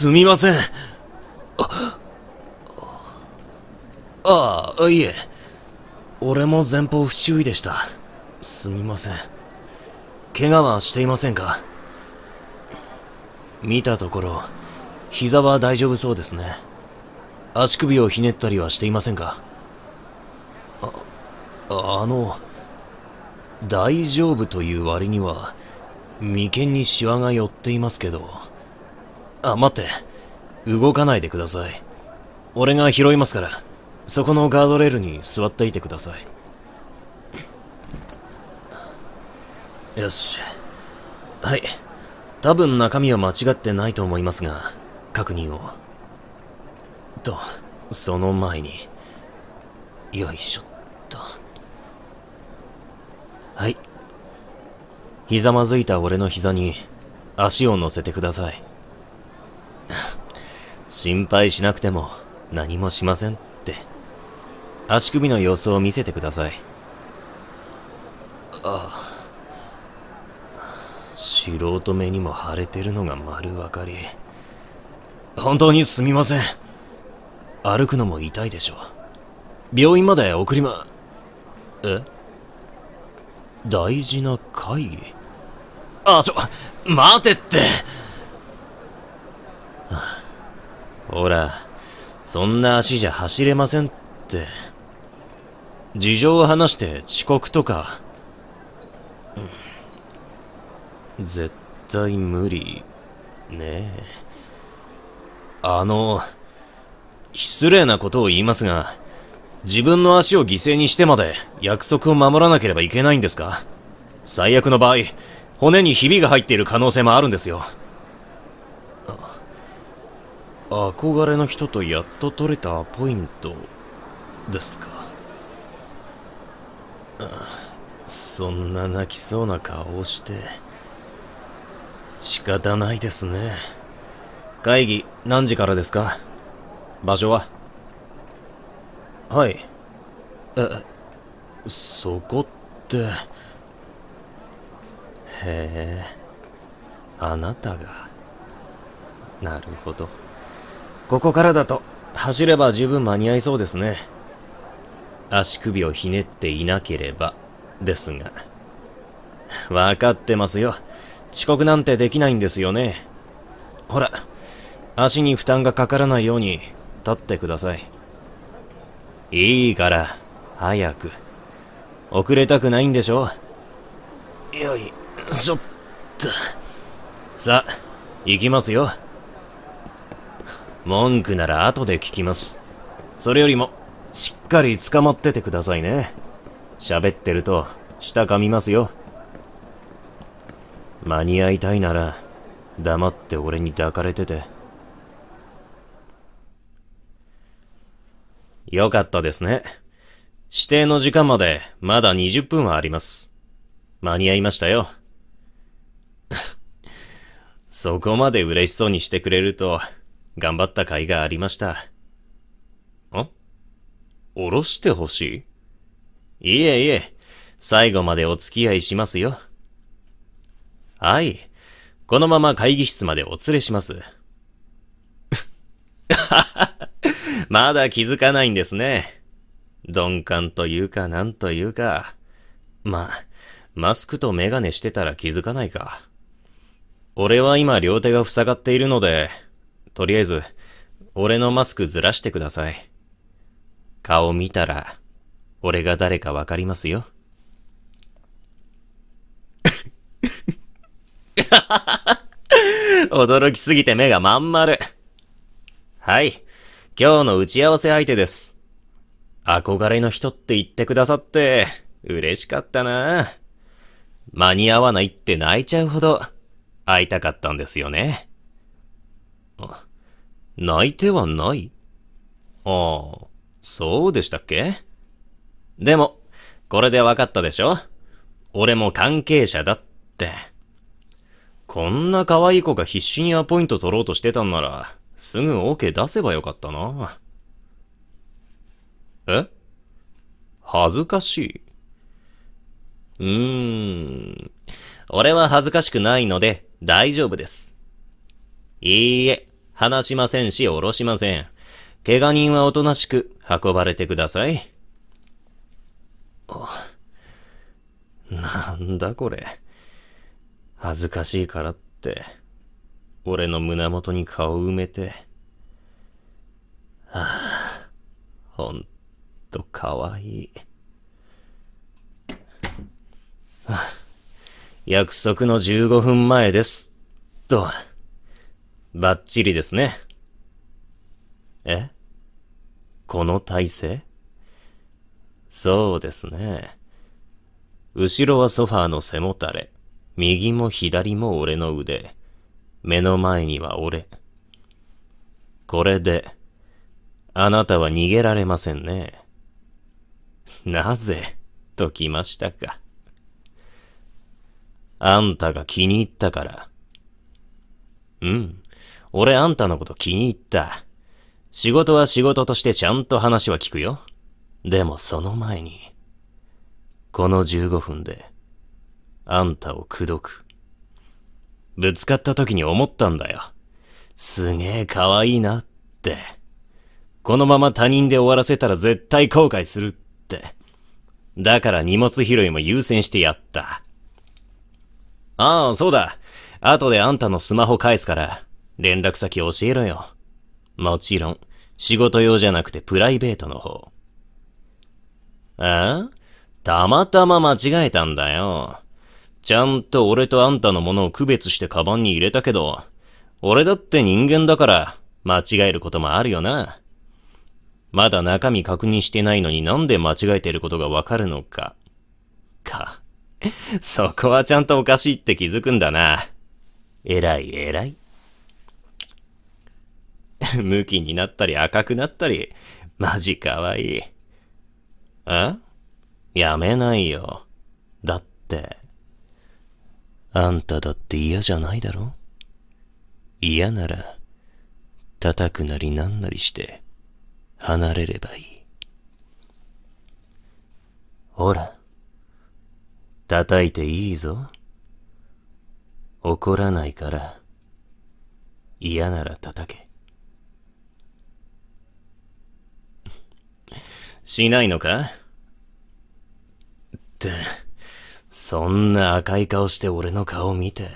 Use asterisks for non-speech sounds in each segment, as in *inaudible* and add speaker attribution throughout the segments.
Speaker 1: すみませんあああいえ俺も前方不注意でしたすみません怪我はしていませんか見たところ膝は大丈夫そうですね足首をひねったりはしていませんかああの大丈夫という割には眉間にシワが寄っていますけどあ、待って。動かないでください。俺が拾いますから、そこのガードレールに座っていてください。よし。はい。多分中身は間違ってないと思いますが、確認を。と、その前に。よいしょっと。はい。ひざまずいた俺の膝に足を乗せてください。心配しなくても何もしませんって。足首の様子を見せてください。ああ。素人目にも腫れてるのが丸わかり。本当にすみません。歩くのも痛いでしょう。病院まで送りま、え大事な会議あ、ちょ、待てって。あほら、そんな足じゃ走れませんって。事情を話して遅刻とか。絶対無理。ねえ。あの、失礼なことを言いますが、自分の足を犠牲にしてまで約束を守らなければいけないんですか最悪の場合、骨にひびが入っている可能性もあるんですよ。憧れの人とやっと取れたポイントですかそんな泣きそうな顔をして仕方ないですね会議何時からですか場所ははいえそこってへえあなたがなるほど。ここからだと走れば十分間に合いそうですね。足首をひねっていなければ、ですが。わかってますよ。遅刻なんてできないんですよね。ほら、足に負担がかからないように立ってください。いいから、早く。遅れたくないんでしょよい、しょっと。さあ、行きますよ。文句なら後で聞きます。それよりも、しっかり捕まっててくださいね。喋ってると、舌噛みますよ。間に合いたいなら、黙って俺に抱かれてて。よかったですね。指定の時間まで、まだ20分はあります。間に合いましたよ。*laughs* そこまで嬉しそうにしてくれると、頑張った甲斐がありました。んおろしてほしいいえいえ、最後までお付き合いしますよ。はい。このまま会議室までお連れします。*laughs* まだ気づかないんですね。鈍感というかなんというか。まあ、マスクとメガネしてたら気づかないか。俺は今両手が塞がっているので、とりあえず、俺のマスクずらしてください。顔見たら、俺が誰かわかりますよ。*laughs* 驚きすぎて目がまん丸。はい。今日の打ち合わせ相手です。憧れの人って言ってくださって、嬉しかったな。間に合わないって泣いちゃうほど、会いたかったんですよね。泣いてはないああ、そうでしたっけでも、これで分かったでしょ俺も関係者だって。こんな可愛い子が必死にアポイント取ろうとしてたんなら、すぐ OK 出せばよかったな。え恥ずかしい。うーん。俺は恥ずかしくないので大丈夫です。いいえ。話しませんしおろしません。怪我人はおとなしく運ばれてください。なんだこれ。恥ずかしいからって、俺の胸元に顔を埋めて。はあ、ほんとかわいい。約束の15分前です。と。バッチリですね。えこの体勢そうですね。後ろはソファーの背もたれ。右も左も俺の腕。目の前には俺。これで、あなたは逃げられませんね。なぜ、ときましたか。あんたが気に入ったから。うん。俺あんたのこと気に入った。仕事は仕事としてちゃんと話は聞くよ。でもその前に、この15分で、あんたを口説く。ぶつかった時に思ったんだよ。すげえ可愛いなって。このまま他人で終わらせたら絶対後悔するって。だから荷物拾いも優先してやった。ああ、そうだ。後であんたのスマホ返すから、連絡先教えろよ。もちろん、仕事用じゃなくてプライベートの方。あたまたま間違えたんだよ。ちゃんと俺とあんたのものを区別してカバンに入れたけど、俺だって人間だから、間違えることもあるよな。まだ中身確認してないのになんで間違えてることがわかるのか。か。そこはちゃんとおかしいって気づくんだな。偉い偉い。ム *laughs* キになったり赤くなったり、マジかわいい。えやめないよ。だって、あんただって嫌じゃないだろ嫌なら、叩くなりなんなりして、離れればいい。ほら、叩いていいぞ。怒らないから、嫌なら叩け。しないのかって、そんな赤い顔して俺の顔見て。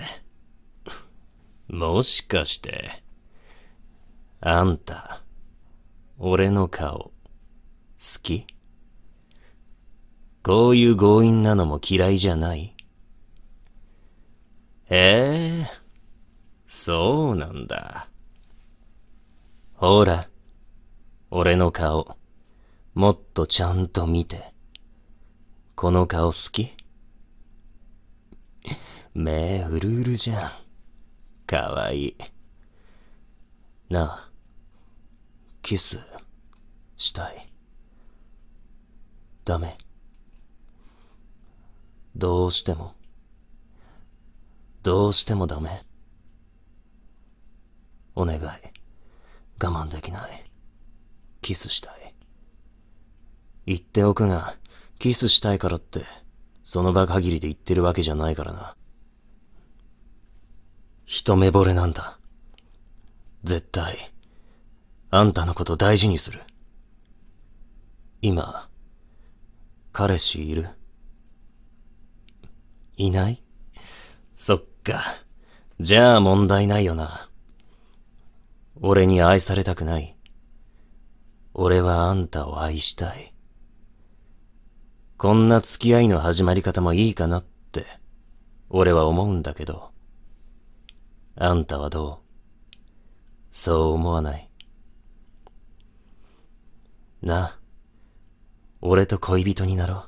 Speaker 1: もしかして、あんた、俺の顔、好きこういう強引なのも嫌いじゃないええー、そうなんだ。ほら、俺の顔。もっとちゃんと見て。この顔好き *laughs* 目うるうるじゃん。かわいい。なあ、キス、したい。ダメ。どうしても、どうしてもダメ。お願い、我慢できない。キスしたい。言っておくが、キスしたいからって、その場限りで言ってるわけじゃないからな。一目惚れなんだ。絶対、あんたのこと大事にする。今、彼氏いるいないそっか。じゃあ問題ないよな。俺に愛されたくない。俺はあんたを愛したい。こんな付き合いの始まり方もいいかなって、俺は思うんだけど。あんたはどうそう思わない。な、俺と恋人になろ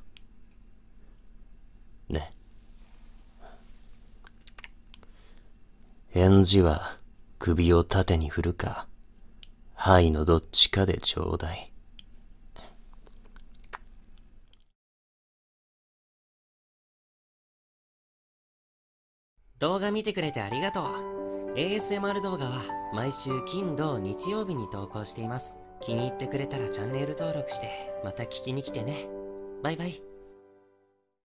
Speaker 1: う。ね。返事は首を縦に振るか、はいのどっちかでちょうだい。動画見てくれてありがとう ASMR 動画は毎週金土日曜日に投稿しています気に入ってくれたらチャンネル登録してまた聞きに来てねバイバイ